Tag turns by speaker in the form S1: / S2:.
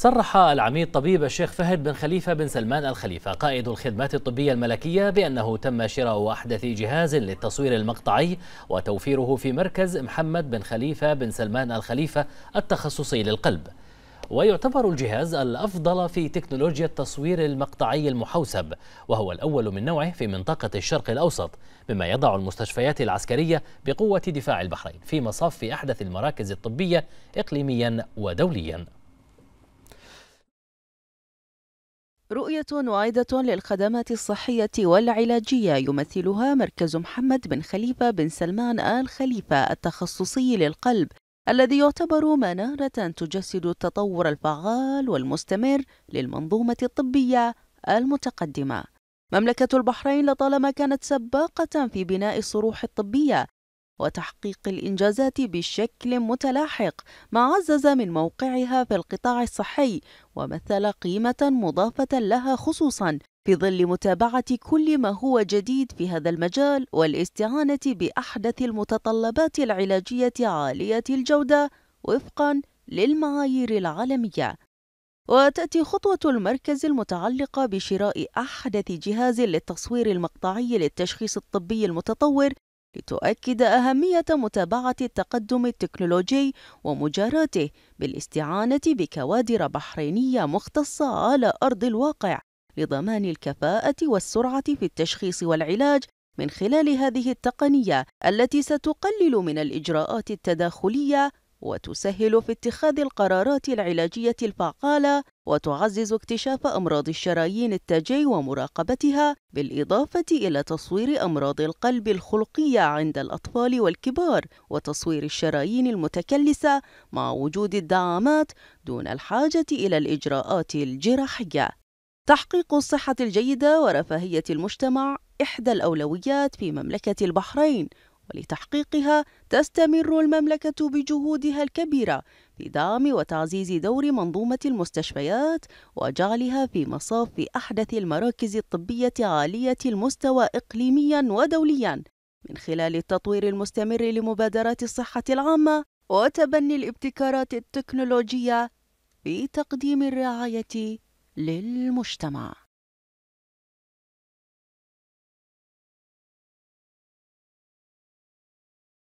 S1: صرح العميد طبيب الشيخ فهد بن خليفة بن سلمان الخليفة قائد الخدمات الطبية الملكية بأنه تم شراء أحدث جهاز للتصوير المقطعي وتوفيره في مركز محمد بن خليفة بن سلمان الخليفة التخصصي للقلب ويعتبر الجهاز الأفضل في تكنولوجيا التصوير المقطعي المحوسب وهو الأول من نوعه في منطقة الشرق الأوسط مما يضع المستشفيات العسكرية بقوة دفاع البحرين في مصاف أحدث المراكز الطبية إقليميا ودوليا
S2: رؤية واعدة للخدمات الصحية والعلاجية يمثلها مركز محمد بن خليفة بن سلمان آل خليفة التخصصي للقلب الذي يعتبر منارة تجسد التطور الفعال والمستمر للمنظومة الطبية المتقدمة. مملكة البحرين لطالما كانت سباقة في بناء الصروح الطبية وتحقيق الإنجازات بشكل متلاحق ما عزز من موقعها في القطاع الصحي ومثل قيمة مضافة لها خصوصا في ظل متابعة كل ما هو جديد في هذا المجال والاستعانة بأحدث المتطلبات العلاجية عالية الجودة وفقا للمعايير العالمية وتأتي خطوة المركز المتعلقة بشراء أحدث جهاز للتصوير المقطعي للتشخيص الطبي المتطور لتؤكد أهمية متابعة التقدم التكنولوجي ومجاراته بالاستعانة بكوادر بحرينية مختصة على أرض الواقع لضمان الكفاءة والسرعة في التشخيص والعلاج من خلال هذه التقنية التي ستقلل من الإجراءات التداخلية وتسهل في اتخاذ القرارات العلاجية الفعالة وتعزز اكتشاف أمراض الشرايين التاجي ومراقبتها بالإضافة إلى تصوير أمراض القلب الخلقية عند الأطفال والكبار وتصوير الشرايين المتكلسة مع وجود الدعامات دون الحاجة إلى الإجراءات الجراحية تحقيق الصحة الجيدة ورفاهية المجتمع إحدى الأولويات في مملكة البحرين ولتحقيقها تستمر المملكة بجهودها الكبيرة في دعم وتعزيز دور منظومة المستشفيات وجعلها في مصاف أحدث المراكز الطبية عالية المستوى إقليميا ودوليا من خلال التطوير المستمر لمبادرات الصحة العامة وتبني الابتكارات التكنولوجية في تقديم الرعاية للمجتمع